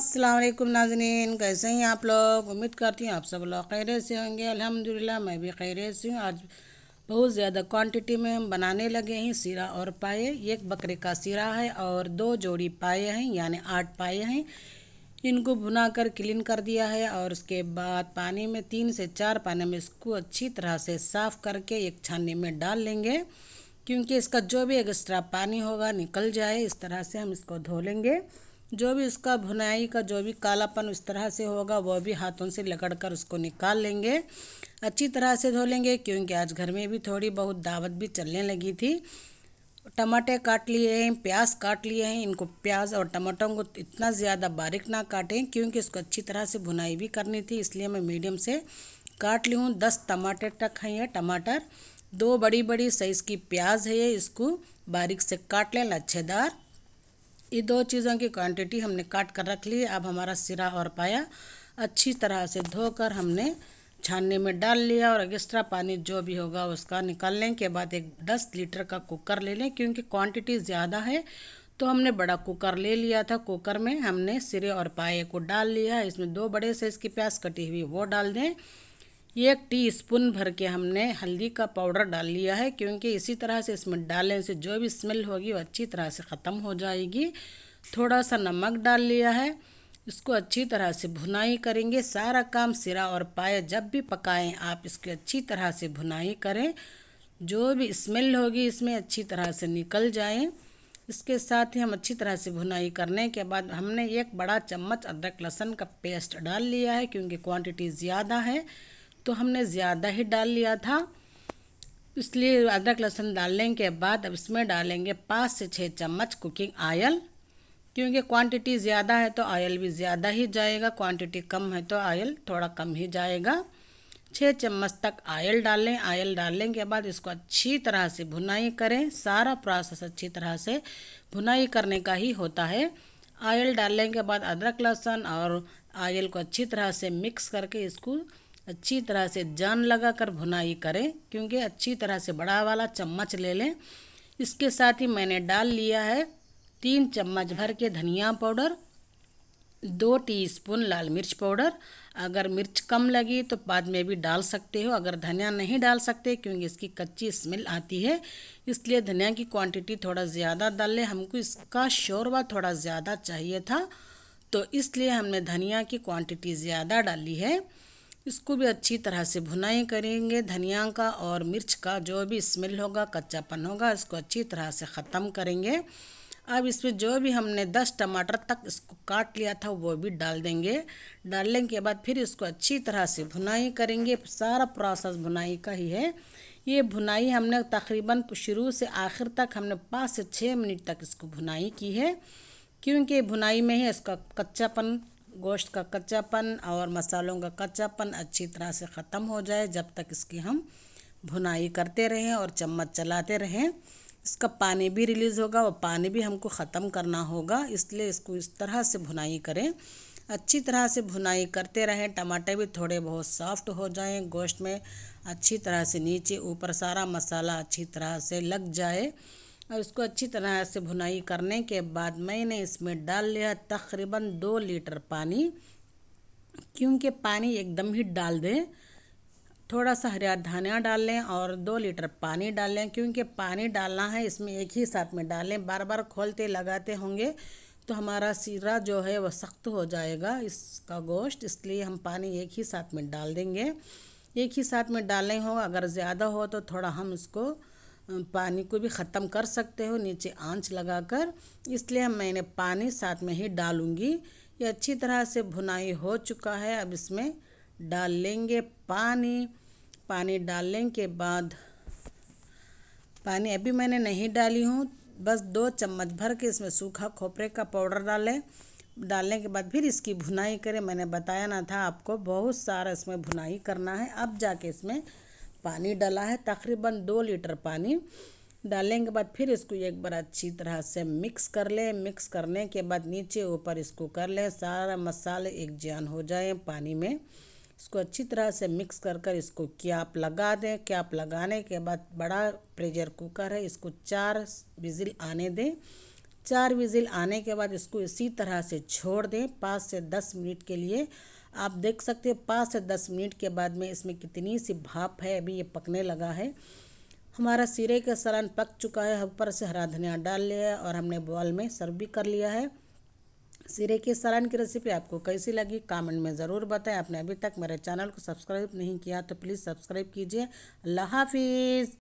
असलम नाजनीन कैसे हैं आप लोग उम्मीद करती हूँ आप सब लोग खैर से होंगे अल्हम्दुलिल्लाह मैं भी खैरे से हूँ आज बहुत ज़्यादा क्वांटिटी में हम बनाने लगे हैं सिरा और पाए एक बकरे का सिरा है और दो जोड़ी पाए हैं यानी आठ पाए हैं इनको भुना कर क्लीन कर दिया है और उसके बाद पानी में तीन से चार पानी में इसको अच्छी तरह से साफ़ करके एक छानी में डाल लेंगे क्योंकि इसका जो भी एक्स्ट्रा पानी होगा निकल जाए इस तरह से हम इसको धो लेंगे जो भी उसका भुनाई का जो भी कालापन उस तरह से होगा वह भी हाथों से लकड़ कर उसको निकाल लेंगे अच्छी तरह से धो लेंगे क्योंकि आज घर में भी थोड़ी बहुत दावत भी चलने लगी थी टमाटे काट लिए हैं प्याज काट लिए हैं इनको प्याज और टमाटरों को इतना ज़्यादा बारीक ना काटें क्योंकि इसको अच्छी तरह से भुनाई भी करनी थी इसलिए मैं मीडियम से काट ली हूँ दस टमाटे तक हैं ये टमाटर दो बड़ी बड़ी साइज़ की प्याज है ये इसको बारीक से काट लें लच्छेदार ये दो चीज़ों की क्वांटिटी हमने काट कर रख ली अब हमारा सिरा और पाया अच्छी तरह से धोकर हमने छानने में डाल लिया और एक्स्ट्रा पानी जो भी होगा उसका निकालने के बाद एक दस लीटर का कुकर ले लें क्योंकि क्वांटिटी ज़्यादा है तो हमने बड़ा कुकर ले लिया था कुकर में हमने सिरे और पाए को डाल लिया इसमें दो बड़े साइज़ की प्याज कटी हुई वो डाल दें एक टी स्पून भर के हमने हल्दी का पाउडर डाल लिया है क्योंकि इसी तरह से इसमें डालने से जो भी स्मेल होगी वो अच्छी तरह से ख़त्म हो जाएगी थोड़ा सा नमक डाल लिया है इसको अच्छी तरह से भुनाई करेंगे सारा काम सिरा और पाया जब भी पकाएं आप इसकी अच्छी तरह से भुनाई करें जो भी स्मेल होगी इसमें अच्छी तरह से निकल जाए इसके साथ ही हम अच्छी तरह से भुनाई करने के बाद हमने एक बड़ा चम्मच अदरक लहसुन का पेस्ट डाल लिया है क्योंकि क्वान्टिटी ज़्यादा है तो हमने ज़्यादा ही डाल लिया था इसलिए अदरक लहसुन डालने के बाद अब इसमें डालेंगे पाँच से छः चम्मच कुकिंग आयल क्योंकि क्वांटिटी ज़्यादा है तो आयल भी ज़्यादा ही जाएगा क्वांटिटी कम है तो आयल थोड़ा कम ही जाएगा छः चम्मच तक आयल डालें आयल डालने के बाद इसको अच्छी तरह से भुनाई करें सारा प्रोसेस अच्छी तरह से भुनाई करने का ही होता है आयल डालने के बाद अदरक लहसुन और आयल को अच्छी तरह से मिक्स करके इसको अच्छी तरह से जान लगा कर भुनाई करें क्योंकि अच्छी तरह से बड़ा वाला चम्मच ले लें इसके साथ ही मैंने डाल लिया है तीन चम्मच भर के धनिया पाउडर दो टीस्पून लाल मिर्च पाउडर अगर मिर्च कम लगी तो बाद में भी डाल सकते हो अगर धनिया नहीं डाल सकते क्योंकि इसकी कच्ची स्मेल आती है इसलिए धनिया की क्वांटिटी थोड़ा ज़्यादा डाल लें हमको इसका शोरबा थोड़ा ज़्यादा चाहिए था तो इसलिए हमने धनिया की क्वांटिटी ज़्यादा डाली है इसको भी अच्छी तरह से भुनाई करेंगे धनिया का और मिर्च का जो भी स्मेल होगा कच्चापन होगा इसको अच्छी तरह से ख़त्म करेंगे अब इसमें जो भी हमने दस टमाटर तक इसको काट लिया था वो भी डाल देंगे डालने के बाद फिर इसको अच्छी तरह से भुनाई करेंगे सारा प्रोसेस भुनाई का ही है ये भुनाई हमने तकरीबन शुरू से आखिर तक हमने पाँच से छः मिनट तक इसको भुनाई की है क्योंकि भुनाई में ही इसका कच्चापन गोश्त का कच्चापन और मसालों का कच्चापन अच्छी तरह से ख़त्म हो जाए जब तक इसकी हम भुनाई करते रहें और चम्मच चलाते रहें इसका पानी भी रिलीज़ होगा और पानी भी हमको ख़त्म करना होगा इसलिए इसको इस तरह से भुनाई करें अच्छी तरह से भुनाई करते रहें टमाटर भी थोड़े बहुत सॉफ्ट हो जाएं गोश्त में अच्छी तरह से नीचे ऊपर सारा मसाला अच्छी तरह से लग जाए और इसको अच्छी तरह से भुनाई करने के बाद मैंने इसमें डाल लिया तकरीबन दो लीटर पानी क्योंकि पानी एकदम ही डाल दें थोड़ा सा हरिया धनिया डाल लें और दो लीटर पानी डाल लें क्योंकि पानी डालना है इसमें एक ही साथ में डाल लें बार बार खोलते लगाते होंगे तो हमारा सीरा जो है वह सख्त हो जाएगा इसका गोश्त इसलिए हम पानी एक ही साथ में डाल देंगे एक ही साथ में डालें हो अगर ज़्यादा हो तो थोड़ा हम इसको पानी को भी ख़त्म कर सकते हो नीचे आंच लगाकर इसलिए मैंने पानी साथ में ही डालूँगी ये अच्छी तरह से भुनाई हो चुका है अब इसमें डाल लेंगे पानी पानी डालने के बाद पानी अभी मैंने नहीं डाली हूँ बस दो चम्मच भर के इसमें सूखा खोपरे का पाउडर डालें डालने के बाद फिर इसकी भुनाई करें मैंने बताया ना था आपको बहुत सारा इसमें भुनाई करना है अब जाके इसमें पानी डाला है तकरीबन दो लीटर पानी डालने के बाद फिर इसको एक बार अच्छी तरह से मिक्स कर लें मिक्स करने के बाद नीचे ऊपर इसको कर लें सारा मसाले एक जान हो जाए पानी में इसको अच्छी तरह से मिक्स कर कर इसको कैप लगा दें क्याप लगाने के बाद बड़ा प्रेशर कुकर है इसको चार विजिल आने दें चार विजिल आने के बाद इसको इसी तरह से छोड़ दें पाँच से दस मिनट के लिए आप देख सकते हैं पाँच से दस मिनट के बाद में इसमें कितनी सी भाप है अभी ये पकने लगा है हमारा सिरे का सलान पक चुका है ऊपर से हरा धनिया डाल लिया है और हमने बॉल में सर्व भी कर लिया है सिरे के सलान की रेसिपी आपको कैसी लगी कमेंट में ज़रूर बताएं आपने अभी तक मेरे चैनल को सब्सक्राइब नहीं किया तो प्लीज़ सब्सक्राइब कीजिए अल्लाह हाफिज़